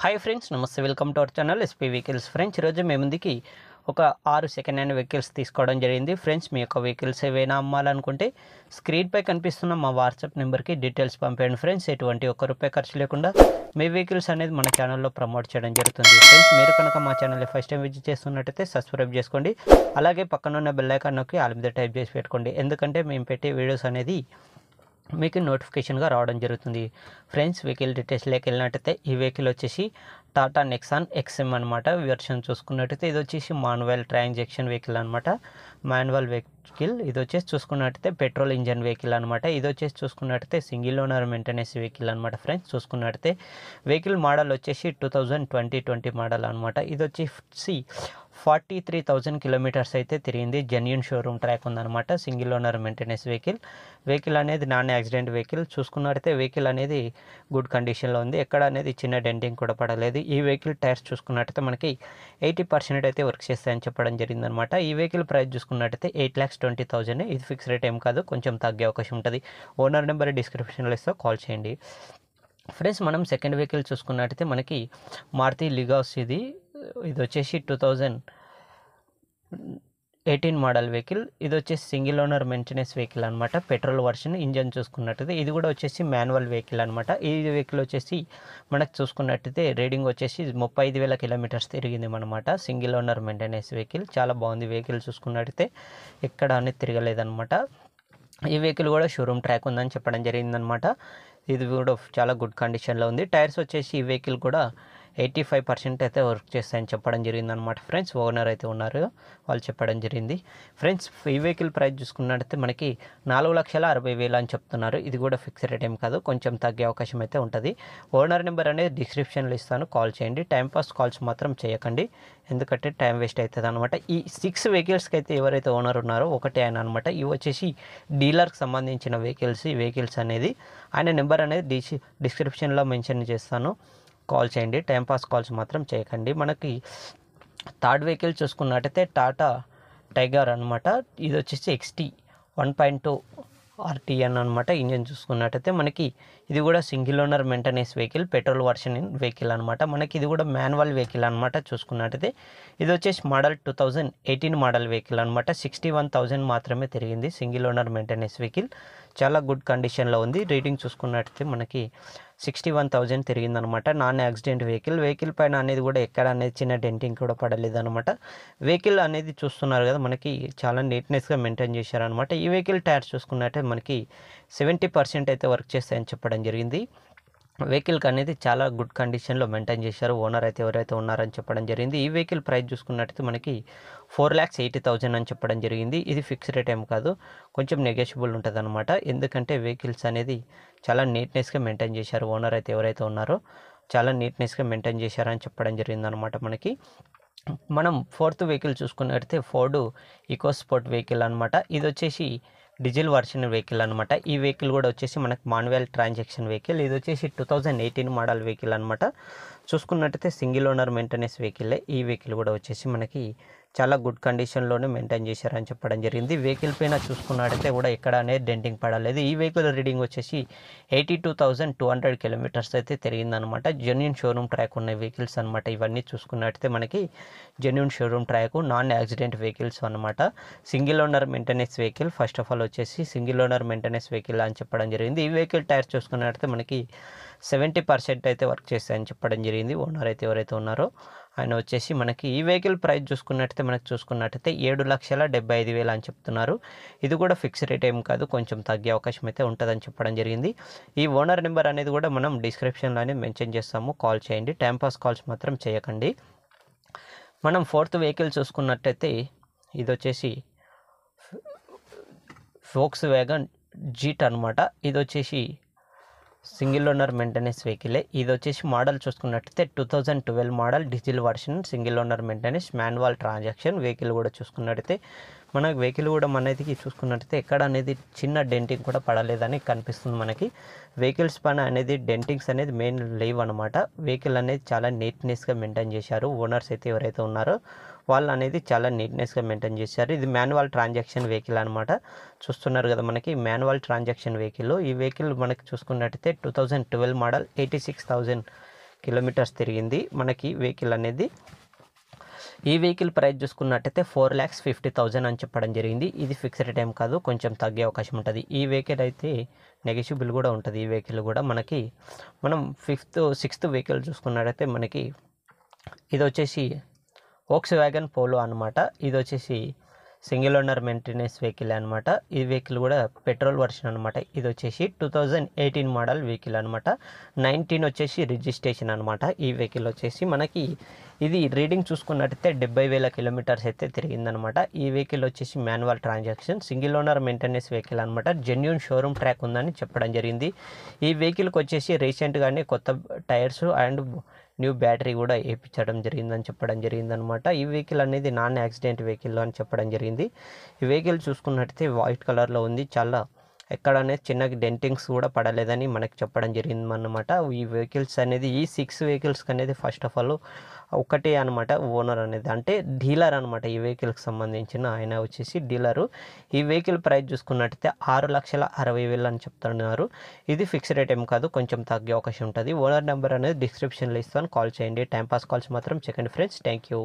hi friends నమస్తే welcome to our channel SP vehicles friends ఈరోజు మీ ముందుకి ఒక ఆరు సెకండ్ హ్యాండ్ వెహికల్స్ తీసుకోవడం జరిగింది ఫ్రెండ్స్ మీ యొక్క వెహికల్స్ ఏవైనా అమ్మాలనుకుంటే స్క్రీన్పై కనిపిస్తున్న మా వాట్సాప్ నెంబర్కి డీటెయిల్స్ పంపేయండి ఫ్రెండ్స్ ఎటువంటి ఒక్క రూపాయి ఖర్చు లేకుండా మీ వెహికల్స్ అనేది మన ఛానల్లో ప్రమోట్ చేయడం జరుగుతుంది ఫ్రెండ్స్ మీరు కనుక మా ఛానల్ని ఫస్ట్ టైం విజిట్ చేస్తున్నట్టయితే సబ్స్క్రైబ్ చేసుకోండి అలాగే పక్కనున్న బెల్లైకాన్ నొక్కి ఆల్ మీద టైప్ చేసి పెట్టుకోండి ఎందుకంటే మేము పెట్టే వీడియోస్ అనేది మీకు నోటిఫికేషన్గా రావడం జరుగుతుంది ఫ్రెండ్స్ వెహికల్ డీటెయిల్స్లోకి వెళ్ళినట్టయితే ఈ వెహికల్ వచ్చేసి టాటా నెక్సాన్ ఎక్స్ఎం అనమాట వెర్షన్ చూసుకున్నట్టయితే ఇది వచ్చేసి మాన్యువల్ ట్రాన్జాక్షన్ వెహికల్ అనమాట మాన్యువల్ వెహికల్ ఇది వచ్చేసి చూసుకున్నట్టయితే పెట్రోల్ ఇంజన్ వెహికల్ అనమాట ఇది వచ్చేసి చూసుకున్నట్టయితే సింగిల్ ఓనర్ మెయింటెనెన్స్ వెహికల్ అనమాట ఫ్రెండ్స్ చూసుకున్నట్టయితే వెహికల్ మోడల్ వచ్చేసి two thousand twenty twenty model అనమాట ఇది వచ్చేసి ఫార్టీ త్రీ థౌజండ్ కిలోమీటర్స్ అయితే తిరిగింది జెన్యున్ షోరూమ్ ట్రాక్ ఉందన్నమాట single owner maintenance vehicle vehicle అనేది నాన్ యాక్సిడెంట్ వెహికల్ చూసుకున్నట్టయితే వెహికల్ అనేది గుడ్ కండిషన్లో ఉంది ఎక్కడ అనేది చిన్న డెంటింగ్ కూడా పడలేదు ఈ వెహికల్ టైర్స్ చూసుకున్నట్టయితే మనకి ఎయిటీ పర్సెంట్ అయితే వర్క్ చేస్తాయని చెప్పడం జరిగిందనమాట ఈ వెహికల్ ప్రైస్ చూసుకున్నట్టయితే ఎయిట్ ల్యాక్స్ ట్వంటీ థౌజండ్ ఇది ఫిక్స్ రేట్ ఏం కాదు కొంచెం తగ్గే అవకాశం ఉంటుంది ఓనర్ నెంబర్ డిస్క్రిప్షన్లో ఇస్తే కాల్ చేయండి ఫ్రెండ్స్ మనం సెకండ్ వెహికల్ చూసుకున్నట్టయితే మనకి మారుతి లిగాస్ ఇది ఇది వచ్చేసి two thousand eighteen model vehicle ఇది వచ్చేసి సింగిల్ ఓనర్ మెయింటెనెన్స్ వెహికల్ అనమాట పెట్రోల్ వర్షన్ ఇంజన్ చూసుకున్నట్టయితే ఇది కూడా వచ్చేసి మాన్యువల్ వెహికల్ అనమాట ఈ వెహికల్ వచ్చేసి మనకు చూసుకున్నట్టయితే రీడింగ్ వచ్చేసి ముప్పై ఐదు వేల కిలోమీటర్స్ తిరిగింది అనమాట సింగిల్ ఓనర్ మెయింటెనెన్స్ వెహికల్ చాలా బాగుంది వెహికల్ చూసుకున్నట్టయితే ఎక్కడ అనేది తిరగలేదనమాట ఈ వెహికల్ కూడా షోరూమ్ ట్రాక్ ఉందని చెప్పడం జరిగిందనమాట ఇది కూడా చాలా గుడ్ కండిషన్లో ఉంది టైర్స్ వచ్చేసి ఈ వెహికల్ కూడా ఎయిటీ ఫైవ్ పర్సెంట్ అయితే వర్క్ చేస్తాయని చెప్పడం జరిగింది అనమాట ఫ్రెండ్స్ ఓనర్ అయితే ఉన్నారు వాళ్ళు చెప్పడం జరిగింది ఫ్రెండ్స్ ఈ వెహికల్ ప్రైస్ చూసుకున్నట్టయితే మనకి నాలుగు లక్షల అరవై వేలు అని చెప్తున్నారు ఇది కూడా ఫిక్స్ రేట్ ఏం కాదు కొంచెం తగ్గే అవకాశం అయితే ఉంటుంది ఓనర్ నెంబర్ అనేది డిస్క్రిప్షన్లో ఇస్తాను కాల్ చేయండి టైంపాస్ కాల్స్ మాత్రం చేయకండి ఎందుకంటే టైం వేస్ట్ అవుతుంది అనమాట ఈ సిక్స్ వెహికల్స్కి అయితే ఎవరైతే ఓనర్ ఉన్నారో ఒకటే ఆయన అనమాట ఇవి వచ్చేసి డీలర్కి సంబంధించిన వెహికల్స్ ఈ వెహికల్స్ అనేది ఆయన నెంబర్ అనేది డిస్క్రిప్షన్లో మెన్షన్ చేస్తాను కాల్ చేయండి టైంపాస్ కాల్స్ మాత్రం చేయకండి మనకి థర్డ్ వెహికల్ చూసుకున్నట్టయితే టాటా టైగర్ అనమాట ఇది వచ్చేసి XT one point two RTN అనమాట ఇంజన్ చూసుకున్నట్టయితే మనకి ఇది కూడా single owner maintenance vehicle petrol version vehicle అనమాట మనకి ఇది కూడా మాన్యువల్ వెహికల్ అనమాట చూసుకున్నట్టయితే ఇది వచ్చేసి model two thousand eighteen model vehicle అనమాట సిక్స్టీ వన్ థౌజండ్ మాత్రమే తిరిగింది సింగిల్ ఓనర్ మెయింటెనెన్స్ వెహికల్ చాలా గుడ్ కండిషన్లో ఉంది రేటింగ్ చూసుకున్నట్టయితే మనకి సిక్స్టీ వన్ థౌజండ్ తిరిగిందనమాట నాన్ యాక్సిడెంట్ వెహికల్ వెహికల్ పైన అనేది కూడా ఎక్కడ అనేది చిన్న డెంటింగ్ కూడా పడలేదనమాట వెహికల్ అనేది చూస్తున్నారు కదా మనకి చాలా నీట్నెస్గా మెయింటైన్ చేశారనమాట ఈ వెహికల్ టైర్స్ చూసుకున్నట్టే మనకి సెవెంటీ పర్సెంట్ అయితే వర్క్ చేస్తాయని చెప్పడం జరిగింది వెహికల్కి అనేది చాలా గుడ్ కండిషన్లో మెయింటైన్ చేశారు ఓనర్ అయితే ఎవరైతే ఉన్నారని చెప్పడం జరిగింది ఈ వెహికల్ ప్రైస్ చూసుకున్నట్టయితే మనకి ఫోర్ ల్యాక్స్ ఎయిటీ థౌజండ్ అని చెప్పడం జరిగింది ఇది ఫిక్స్ రేట్ ఏం కాదు కొంచెం నెగోషియబుల్ ఉంటుంది అనమాట ఎందుకంటే వెహికల్స్ అనేది చాలా నీట్నెస్గా మెయింటైన్ చేశారు ఓనర్ అయితే ఎవరైతే ఉన్నారో చాలా నీట్నెస్గా మెయింటైన్ చేశారని చెప్పడం జరిగింది అనమాట మనకి మనం ఫోర్త్ వెహికల్ చూసుకున్నట్టయితే ఫోర్డు ఈకో స్పోర్ట్ వెహికల్ అనమాట ఇది వచ్చేసి డీజిల్ వర్షన్ వెహికల్ అనమాట ఈ వెహికల్ కూడా వచ్చేసి మనకు మాన్యువల్ ట్రాన్సాక్షన్ వెహికల్ ఇది వచ్చేసి two thousand eighteen model vehicle అనమాట చూసుకున్నట్టయితే సింగిల్ ఓనర్ మెయింటెనెన్స్ వెహికల్ ఈ వెహికల్ కూడా వచ్చేసి మనకి చాలా గుడ్ కండిషన్లోనే మెయింటైన్ చేశారని చెప్పడం జరిగింది వెహికల్ పైన చూసుకున్నట్టయితే కూడా ఎక్కడ అనేది డెంటింగ్ పడలేదు ఈ వెహికల్ రీడింగ్ వచ్చేసి eighty two thousand two hundred kilometres అయితే తిరిగిందనమాట జెన్యున్ షోరూమ్ ట్రాక్ ఉన్న వెహికల్స్ అనమాట ఇవన్నీ చూసుకున్నట్టయితే మనకి genuine showroom track non accident vehicles అనమాట single owner maintenance vehicle first of all వచ్చేసి సింగిల్ ఓనర్ మెయింటెనెన్స్ వెహికల్ అని చెప్పడం జరిగింది ఈ వెహికల్ టైర్స్ చూసుకున్నట్టయితే మనకి సెవెంటీ పర్సెంట్ అయితే వర్క్ చేస్తాయని చెప్పడం జరిగింది ఓనర్ అయితే ఎవరైతే ఉన్నారో ఆయన వచ్చేసి మనకి ఈ వెహికల్ ప్రైస్ చూసుకున్నట్టయితే మనకి చూసుకున్నట్టయితే ఏడు లక్షల డెబ్బై ఐదు వేలు అని చెప్తున్నారు ఇది కూడా ఫిక్స్ రేట్ ఏం కాదు కొంచెం తగ్గే అవకాశం అయితే ఉంటుందని చెప్పడం జరిగింది ఈ ఓనర్ నెంబర్ అనేది కూడా మనం డిస్క్రిప్షన్లోనే మెన్షన్ చేస్తాము కాల్ చేయండి టైంపాస్ కాల్స్ మాత్రం చేయకండి మనం ఫోర్త్ వెహికల్ చూసుకున్నట్టయితే ఇది వచ్చేసి ఫోక్స్ వ్యాగన్ జీట్ అనమాట ఇది వచ్చేసి సింగిల్ ఓనర్ మెయింటెనెన్స్ వెహికలే ఇది వచ్చేసి మోడల్ చూసుకున్నట్టయితే two thousand twelve model diesel version single owner maintenance manual transaction vehicle కూడా చూసుకున్నట్టయితే మనకు వెహికల్ కూడా మనది చూసుకున్నట్టయితే ఎక్కడ అనేది చిన్న డెంటింగ్ కూడా పడలేదని కనిపిస్తుంది మనకి వెహికల్స్ పైన అనేది డెంటింగ్స్ అనేది మెయిన్ లేవు అనమాట వెహికల్ అనేది చాలా నీట్నెస్గా మెయింటైన్ చేశారు ఓనర్స్ అయితే ఎవరైతే ఉన్నారో వాళ్ళు అనేది చాలా నీట్నెస్గా మెయింటైన్ చేశారు ఇది మాన్యువల్ ట్రాన్సాక్షన్ వెహికల్ అనమాట చూస్తున్నారు కదా మనకి మాన్యువల్ ట్రాన్సాక్షన్ వెహికల్ ఈ వెహికల్ మనకి చూసుకున్నట్టయితే two thousand twelve model eighty six thousand kilometres తిరిగింది మనకి వెహికల్ అనేది ఈ వెహికల్ ప్రైస్ చూసుకున్నట్టయితే ఫోర్ ల్యాక్స్ ఫిఫ్టీ థౌజండ్ అని చెప్పడం జరిగింది ఇది ఫిక్స్డ్ టైం కాదు కొంచెం తగ్గే అవకాశం ఉంటుంది ఈ వెహికల్ అయితే నెగెషిబుల్ కూడా ఉంటుంది ఈ వెహికల్ కూడా మనకి మనం ఫిఫ్త్ సిక్స్త్ వెహికల్ చూసుకున్నట్టయితే మనకి ఇది వచ్చేసి ఓక్స్ వ్యాగన్ పోలో అనమాట ఇది వచ్చేసి సింగిల్ ఓనర్ మెయింటెనెన్స్ వెహికల్ అనమాట ఈ వెహికల్ కూడా పెట్రోల్ వర్షన్ అనమాట ఇది వచ్చేసి two thousand eighteen model vehicle అనమాట నైన్టీన్ వచ్చేసి రిజిస్ట్రేషన్ అనమాట ఈ వెహికల్ వచ్చేసి మనకి ఇది రీడింగ్ చూసుకున్నట్టయితే డెబ్బై వేల కిలోమీటర్స్ అయితే తిరిగిందనమాట ఈ వెహికల్ వచ్చేసి manual transaction single owner maintenance vehicle అనమాట జెన్యున్ షోరూమ్ ట్రాక్ ఉందని చెప్పడం జరిగింది ఈ వెహికల్కి వచ్చేసి రీసెంట్గానే కొత్త టైర్స్ అండ్ న్యూ బ్యాటరీ కూడా వేయించడం జరిగిందని చెప్పడం జరిగింది అనమాట ఈ వెహికల్ అనేది నాన్ యాక్సిడెంట్ వెహికల్ అని చెప్పడం జరిగింది ఈ వెహికల్ చూసుకున్నట్టయితే వైట్ కలర్లో ఉంది చాలా ఎక్కడనే చిన్న డెంటింగ్స్ కూడా పడలేదని మనకి చెప్పడం జరిగింది అన్నమాట ఈ వెహికల్స్ అనేది ఈ సిక్స్ వెహికల్స్ అనేది ఫస్ట్ ఆఫ్ ఆల్ ఒకటే అనమాట ఓనర్ అనేది అంటే డీలర్ అనమాట ఈ వెహికల్కి సంబంధించిన ఆయన వచ్చేసి డీలరు ఈ వెహికల్ ప్రైస్ చూసుకున్నట్టయితే ఆరు లక్షల అరవై వేలు అని చెప్తున్నారు ఇది ఫిక్స్ రేట్ ఏమి కాదు కొంచెం తగ్గే అవకాశం ఉంటుంది ఓనర్ నెంబర్ అనేది డిస్క్రిప్షన్లో ఇస్తాను కాల్ చేయండి టైంపాస్ కాల్స్ మాత్రం చెకండి ఫ్రెండ్స్ థ్యాంక్ యూ